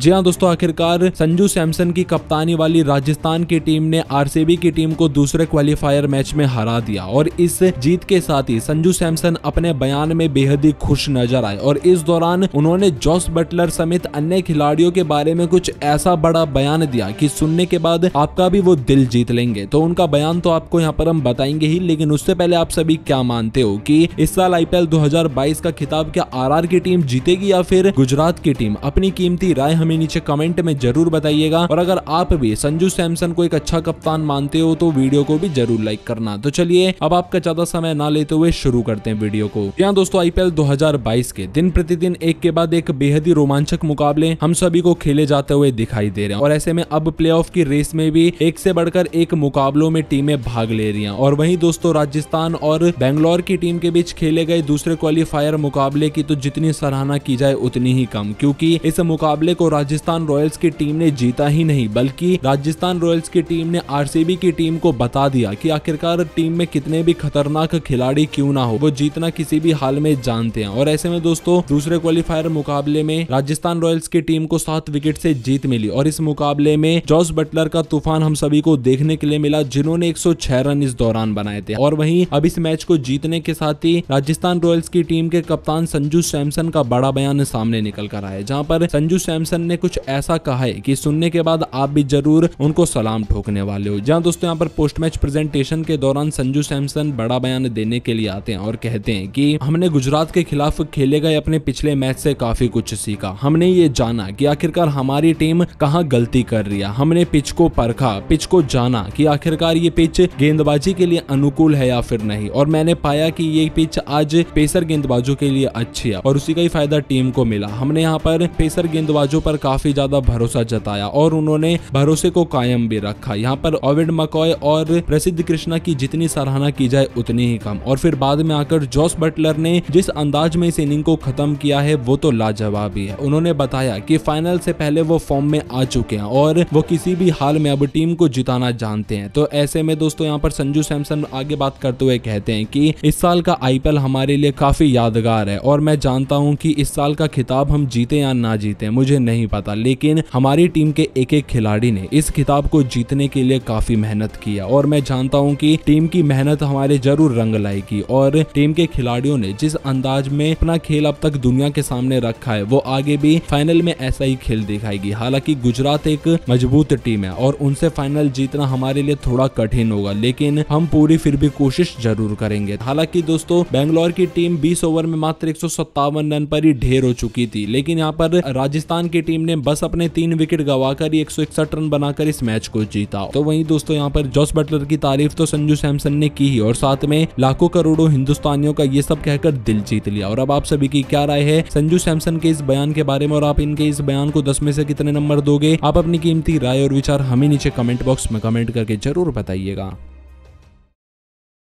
जी हाँ दोस्तों आखिरकार संजू सैमसन की कप्तानी वाली राजस्थान की टीम ने आरसीबी की टीम को दूसरे क्वालिफायर मैच में हरा दिया और इस जीत के साथ ही संजू सैमसन अपने बयान में बेहद ही खुश नजर आए और इस दौरान उन्होंने जॉस बटलर समेत अन्य खिलाड़ियों के बारे में कुछ ऐसा बड़ा बयान दिया कि सुनने के बाद आपका भी वो दिल जीत लेंगे तो उनका बयान तो आपको यहाँ पर हम बताएंगे ही लेकिन उससे पहले आप सभी क्या मानते हो कि इस साल आईपीएल 2022 का खिताब क्या आर की टीम जीतेगी या फिर गुजरात की टीम अपनी कीमती राय हम हमें नीचे कमेंट में जरूर बताइएगा और अगर आप भी संजू सैमसन को एक अच्छा कप्तान मानते हो तो वीडियो को भी जरूर लाइक करना तो चलिए अब आपका ज्यादा समय ना लेते हुए शुरू करते हैं वीडियो को यहाँ दोस्तों आईपीएल 2022 के दिन प्रतिदिन एक के बाद एक बेहद ही रोमांचक मुकाबले हम सभी को खेले जाते हुए दिखाई दे रहे हैं और ऐसे में अब प्ले की रेस में भी एक से बढ़कर एक मुकाबलों में टीमें भाग ले रही है और वही दोस्तों राजस्थान और बेंगलोर की टीम के बीच खेले गए दूसरे क्वालिफायर मुकाबले की तो जितनी सराहना की जाए उतनी ही कम क्योंकि इस मुकाबले को राजस्थान रॉयल्स की टीम ने जीता ही नहीं बल्कि राजस्थान रॉयल्स की टीम ने आरसीबी की टीम को बता दिया कि आखिरकार टीम में कितने भी खतरनाक खिलाड़ी क्यों ना हो वो जीतना किसी भी हाल में जानते हैं और ऐसे में दोस्तों दूसरे क्वालिफायर मुकाबले में राजस्थान रॉयल्स की टीम को सात विकेट से जीत मिली और इस मुकाबले में जॉस बटलर का तूफान हम सभी को देखने के लिए मिला जिन्होंने 106 रन इस दौरान बनाए थे और वहीं अब इस मैच को जीतने के साथ ही राजस्थान रॉयल्स की टीम के कप्तान संजू सैमसन का बड़ा बयान सामने निकल कर आया जहाँ पर संजू सैमसन ने कुछ ऐसा कहा है कि सुनने के बाद आप भी जरूर उनको सलाम ठोकने वाले हो जहां दोस्तों यहाँ पर पोस्ट मैच प्रेजेंटेशन के दौरान संजू सैमसन बड़ा बयान देने के लिए आते हैं और कहते हैं कि हमने गुजरात के खिलाफ खेले गए अपने पिछले मैच से काफी कुछ सीखा हमने ये जाना की आखिरकार हमारी टीम कहाँ गलती कर रही है हमने पिच को परखा पिच को जाना की आखिरकार ये पिच गेंदबाजी के लिए अनुकूल है या फिर नहीं और मैंने पाया की ये पिच आज पेसर गेंदबाजों के लिए अच्छी है और उसी का ही फायदा टीम को मिला हमने यहाँ पर पेसर गेंदबाजों पर काफी ज्यादा भरोसा जताया और उन्होंने भरोसे को कायम भी रखा यहाँ पर ओविड मकोय और प्रसिद्ध कृष्णा की जितनी सराहना की जाए उतनी ही कम और फिर बाद में आकर जॉस बटलर ने जिस अंदाज में इस इनिंग को खत्म किया है वो तो लाजवाब ही है उन्होंने बताया की फाइनल से पहले वो फॉर्म में आ चुके हैं और वो किसी भी हाल में अब टीम को जिताना जानते हैं तो ऐसे में दोस्तों यहाँ पर संजू सैमसन आगे बात करते हुए कहते हैं कि इस साल का आईपीएल हमारे लिए काफी यादगार है और मैं जानता हूँ कि इस साल का खिताब हम जीते या ना जीते मुझे नहीं नहीं पाता लेकिन हमारी टीम के एक एक खिलाड़ी ने इस खिताब को जीतने के लिए काफी मेहनत किया और मैं जानता हूँ की टीम की मेहनत हमारे जरूर रंग लाएगी और टीम के खिलाड़ियों ने जिस अंदाज में अपना खेल अब तक दुनिया के सामने रखा है वो आगे भी फाइनल में ऐसा ही खेल दिखाएगी हालांकि गुजरात एक मजबूत टीम है और उनसे फाइनल जीतना हमारे लिए थोड़ा कठिन होगा लेकिन हम पूरी फिर भी कोशिश जरूर करेंगे हालांकि दोस्तों बेंगलोर की टीम 20 ओवर में मात्र एक रन पर ही ढेर हो चुकी थी लेकिन यहाँ पर राजस्थान की टीम टीम ने बस अपने तीन विकेट गवाकर एक रन बनाकर इस मैच को जीता तो वहीं दोस्तों यहाँ पर जॉस बटलर की तारीफ तो संजू सैमसन ने की ही और साथ में लाखों करोड़ों हिंदुस्तानियों का ये सब कहकर दिल जीत लिया और अब आप सभी की क्या राय है संजू सैमसन के इस बयान के बारे में और आप इनके इस बयान को दस में से कितने नंबर दोगे आप अपनी कीमती राय और विचार हमें नीचे कमेंट बॉक्स में कमेंट करके जरूर बताइएगा